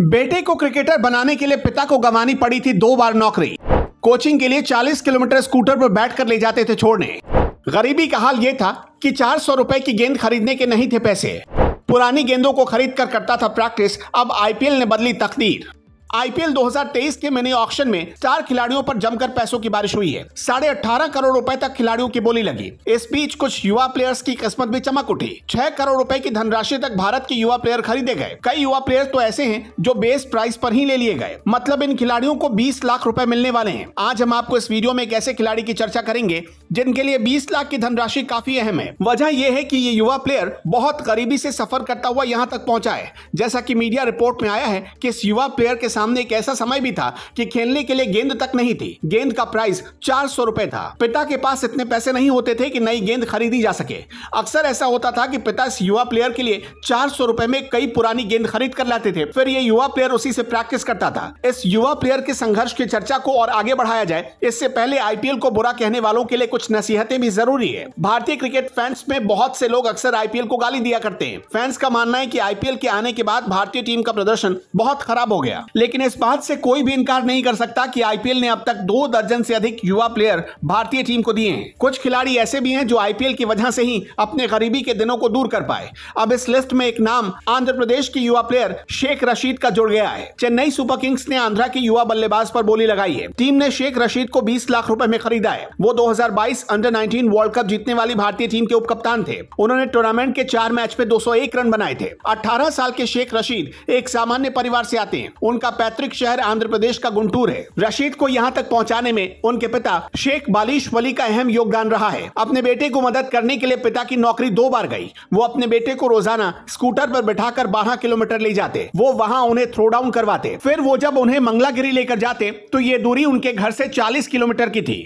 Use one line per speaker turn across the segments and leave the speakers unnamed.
बेटे को क्रिकेटर बनाने के लिए पिता को गंवानी पड़ी थी दो बार नौकरी कोचिंग के लिए 40 किलोमीटर स्कूटर पर बैठकर ले जाते थे छोड़ने गरीबी का हाल ये था कि चार सौ रुपए की गेंद खरीदने के नहीं थे पैसे पुरानी गेंदों को खरीद कर करता था प्रैक्टिस अब आईपीएल ने बदली तकदीर आईपीएल 2023 के मिनी ऑक्शन में स्टार खिलाड़ियों पर जमकर पैसों की बारिश हुई है साढ़े अठारह करोड़ रुपए तक खिलाड़ियों की बोली लगी इस बीच कुछ युवा प्लेयर्स की किस्मत भी चमक उठी छह करोड़ रुपए की धनराशि तक भारत के युवा प्लेयर खरीदे गए कई युवा प्लेयर तो ऐसे हैं जो बेस प्राइस पर ही ले लिए गए मतलब इन खिलाड़ियों को बीस लाख रूपए मिलने वाले हैं आज हम आपको इस वीडियो में एक ऐसे खिलाड़ी की चर्चा करेंगे जिनके लिए बीस लाख की धनराशि काफी अहम है वजह यह है की ये युवा प्लेयर बहुत करीबी से सफर करता हुआ यहाँ तक पहुँचा है जैसा की मीडिया रिपोर्ट में आया है की इस युवा प्लेयर के सामने एक ऐसा समय भी था कि खेलने के लिए गेंद तक नहीं थी गेंद का प्राइस चार सौ रूपए था पिता के पास इतने पैसे नहीं होते थे कि नई गेंद खरीदी जा सके अक्सर ऐसा होता था कि पिता इस युवा प्लेयर के लिए चार सौ रूपए में कई पुरानी गेंद खरीद कर लाते थे फिर ये युवा प्लेयर उसी से प्रैक्टिस करता था इस युवा प्लेयर के संघर्ष की चर्चा को और आगे बढ़ाया जाए इससे पहले आईपीएल को बुरा कहने वालों के लिए कुछ नसीहतें भी जरूरी है भारतीय क्रिकेट फैंस में बहुत से लोग अक्सर आईपीएल को गाली दिया करते हैं फैंस का मानना है की आईपीएल के आने के बाद भारतीय टीम का प्रदर्शन बहुत खराब हो गया लेकिन लेकिन इस बात से कोई भी इनकार नहीं कर सकता कि आईपीएल ने अब तक दो दर्जन से अधिक युवा प्लेयर भारतीय टीम को दिए हैं कुछ खिलाड़ी ऐसे भी हैं जो आईपीएल की वजह से ही अपने गरीबी के दिनों को दूर कर पाए अब इस लिस्ट में एक नाम आंध्र प्रदेश के युवा प्लेयर शेख रशीद का जुड़ गया है चेन्नई सुपर किंग्स ने आंध्रा के युवा बल्लेबाज पर बोली लगाई है टीम ने शेख रशीद को बीस लाख रूपए में खरीदा है वो दो अंडर नाइनटीन वर्ल्ड कप जीतने वाली भारतीय टीम के उपकप्तान थे उन्होंने टूर्नामेंट के चार मैच में 201 रन बनाए थे 18 साल के शेख रशीद एक सामान्य परिवार से आते हैं उनका पैतृक शहर आंध्र प्रदेश का गुंटूर है रशीद को यहाँ तक पहुँचाने में उनके पिता शेख बालिश वली का अहम योगदान रहा है अपने बेटे को मदद करने के लिए पिता की नौकरी दो बार गई वो अपने बेटे को रोजाना स्कूटर पर बैठा बारह किलोमीटर ले जाते वो वहाँ उन्हें थ्रो डाउन करवाते फिर वो जब उन्हें मंगलागिरी लेकर जाते तो ये दूरी उनके घर से चालीस किलोमीटर की थी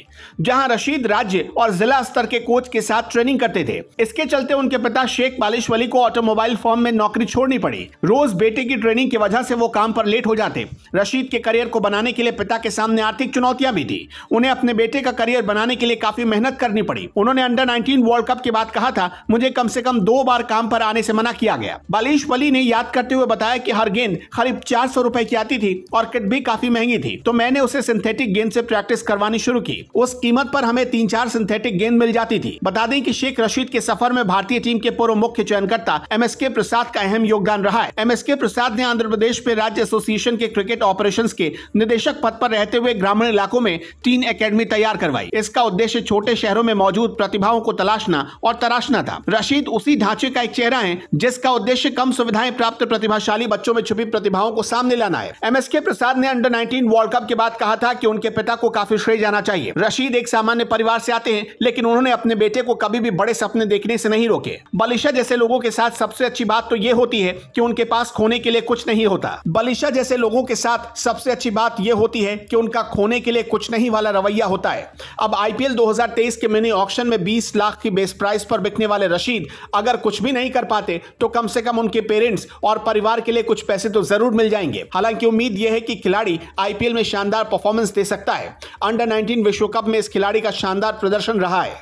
जहाँ रशीद राज्य और जिला स्तर के कोच के साथ ट्रेनिंग करते थे इसके चलते उनके पिता शेख बालिश वली को ऑटोमोबाइल फॉर्म में नौकरी छोड़नी पड़ी रोज बेटे की ट्रेनिंग की वजह से वो काम पर लेट हो जाते थे रशीद के करियर को बनाने के लिए पिता के सामने आर्थिक चुनौतियां भी थी उन्हें अपने बेटे का करियर बनाने के लिए काफी मेहनत करनी पड़ी उन्होंने अंडर नाइनटीन वर्ल्ड कप के बाद कहा था मुझे कम से कम दो बार काम पर आने से मना किया गया बालिश वली ने याद करते हुए बताया की हर गेंद करीब चार सौ की आती थी और किट भी काफी महंगी थी तो मैंने उसे सिंथेटिक गेंद ऐसी प्रैक्टिस करवानी शुरू की उस कीमत आरोप हमें तीन चार सिंथेटिक गेंद मिल जाती थी बता दें की शेख रशीद के सफर में भारतीय टीम के पूर्व मुख्य चयनकर्ता एम एस के प्रसाद का अहम योगदान रहा है एम एस के प्रसाद ने आंध्र प्रदेश में राज्य एसोसिएशन के क्रिकेट ऑपरेशन के निदेशक पद पर रहते हुए ग्रामीण इलाकों में तीन अकेडमी तैयार करवाई इसका उद्देश्य छोटे शहरों में मौजूद प्रतिभाओं को तलाशना और तराशना था रशीद उसी ढांचे का एक चेहरा है जिसका उद्देश्य कम सुविधाएं प्राप्त प्रतिभाशाली बच्चों में छुपी प्रतिभाओं को सामने लाना है एम एस के प्रसाद ने अंडर नाइनटीन वर्ल्ड कप के बाद कहा था की उनके पिता को काफी श्रेय जाना चाहिए रशीद एक सामान्य परिवार से आते हैं लेकिन उन्होंने अपने बेटे को कभी भी बड़े सपने देखने से नहीं रोके बलिशा जैसे लोगों के साथ सबसे अच्छी बात तो ये होती है कि उनके पास खोने के लिए कुछ नहीं होता बलिशा जैसे लोग लोगों के साथ सबसे अच्छी बात यह होती है कि उनका खोने के लिए कुछ नहीं वाला रवैया होता है अब आईपीएल 2023 के मिनी ऑक्शन में 20 लाख की बेस प्राइस पर बिकने वाले रशीद अगर कुछ भी नहीं कर पाते तो कम से कम उनके पेरेंट्स और परिवार के लिए कुछ पैसे तो जरूर मिल जाएंगे हालांकि उम्मीद यह है कि खिलाड़ी आईपीएल में शानदार परफॉर्मेंस दे सकता है अंडर नाइनटीन विश्व कप में इस खिलाड़ी का शानदार प्रदर्शन रहा है